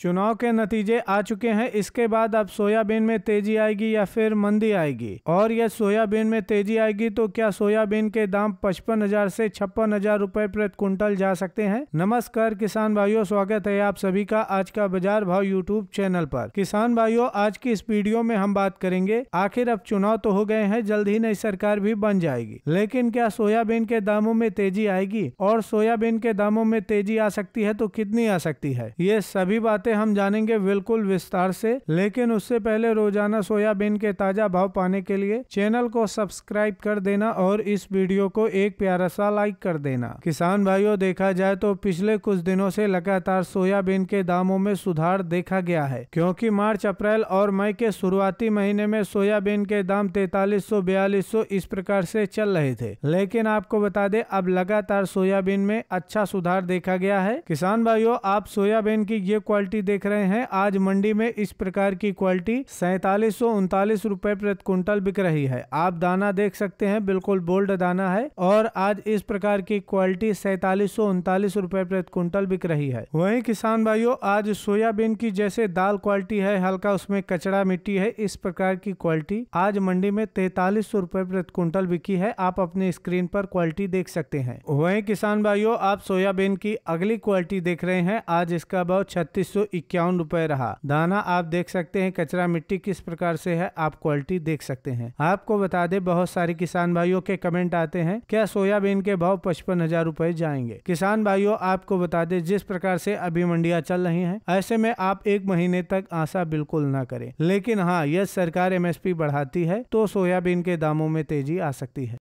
चुनाव के नतीजे आ चुके हैं इसके बाद अब सोयाबीन में तेजी आएगी या फिर मंदी आएगी और यह सोयाबीन में तेजी आएगी तो क्या सोयाबीन के दाम पचपन हजार से छप्पन हजार रूपए प्रति क्विंटल जा सकते हैं नमस्कार किसान भाइयों स्वागत है आप सभी का आज का बाजार भाव यूट्यूब चैनल पर किसान भाइयों आज की इस वीडियो में हम बात करेंगे आखिर अब चुनाव तो हो गए हैं जल्द ही नई सरकार भी बन जाएगी लेकिन क्या सोयाबीन के दामों में तेजी आएगी और सोयाबीन के दामों में तेजी आ सकती है तो कितनी आ सकती है ये सभी बातें बातें हम जानेंगे बिल्कुल विस्तार से लेकिन उससे पहले रोजाना सोयाबीन के ताज़ा भाव पाने के लिए चैनल को सब्सक्राइब कर देना और इस वीडियो को एक प्यारा सा लाइक कर देना किसान भाइयों देखा जाए तो पिछले कुछ दिनों से लगातार सोयाबीन के दामों में सुधार देखा गया है क्योंकि मार्च अप्रैल और मई के शुरुआती महीने में सोयाबीन के दाम तैतालीस सौ बयालीस सौ इस प्रकार से चल रहे थे लेकिन आपको बता दे अब लगातार सोयाबीन में अच्छा सुधार देखा गया है किसान भाइयों आप सोयाबीन की ये क्वालिटी क्वालिटी देख रहे हैं आज मंडी में इस प्रकार की क्वालिटी सैतालीस सौ उनतालीस रूपए प्रति क्विंटल बिक रही है आप दाना देख सकते हैं बिल्कुल बोल्ड दाना है और आज इस प्रकार की क्वालिटी सैतालीस सौ उनतालीस रूपए प्रति क्विंटल बिक रही है वही किसान भाइयों आज सोयाबीन की जैसे दाल क्वालिटी है हल्का उसमें कचड़ा मिट्टी है इस प्रकार की क्वालिटी आज मंडी में तैतालीस सौ रूपए प्रति क्विंटल बिकी है आप अपने स्क्रीन पर क्वालिटी देख सकते हैं वही किसान भाइयों आप सोयाबीन की अगली क्वालिटी देख रहे हैं आज इसका भाव छत्तीस सौ इक्यावन रुपए रहा दाना आप देख सकते हैं कचरा मिट्टी किस प्रकार से है आप क्वालिटी देख सकते हैं आपको बता दे बहुत सारे किसान भाइयों के कमेंट आते हैं क्या सोयाबीन के भाव पचपन हजार रूपए जाएंगे किसान भाइयों आपको बता दे जिस प्रकार से अभी मंडिया चल रही है ऐसे में आप एक महीने तक आशा बिल्कुल न करें लेकिन हाँ यदि सरकार एमएसपी बढ़ाती है तो सोयाबीन के दामों में तेजी आ सकती है